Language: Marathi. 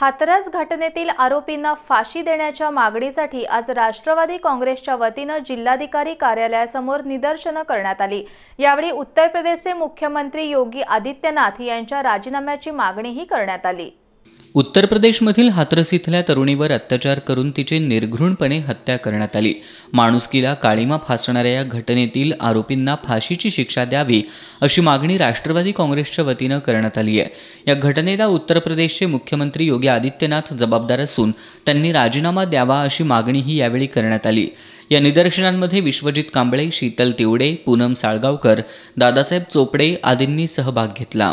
हातरस घटनेतील आरोपींना फाशी देण्याच्या मागणीसाठी आज राष्ट्रवादी काँग्रेसच्या वतीनं जिल्हाधिकारी कार्यालयासमोर निदर्शनं करण्यात आली यावेळी उत्तर प्रदेशचे मुख्यमंत्री योगी आदित्यनाथ यांच्या राजीनाम्याची मागणीही करण्यात आली उत्तर प्रदेशमधील हाथरस इथल्या तरुणीवर अत्याचार करून तिचे निर्घृणपणे हत्या करण्यात आली माणुसकीला काळीमा फासणाऱ्या या घटनेतील आरोपींना फाशीची शिक्षा द्यावी अशी मागणी राष्ट्रवादी काँग्रेसच्या वतीनं करण्यात आली आहे या घटनेला उत्तर प्रदेशचे मुख्यमंत्री योगी आदित्यनाथ जबाबदार असून त्यांनी राजीनामा द्यावा अशी मागणीही यावेळी करण्यात आली या निदर्शनांमध्ये विश्वजित कांबळे शीतल तिवडे पूनम साळगावकर दादासाहेब चोपडे आदींनी सहभाग घेतला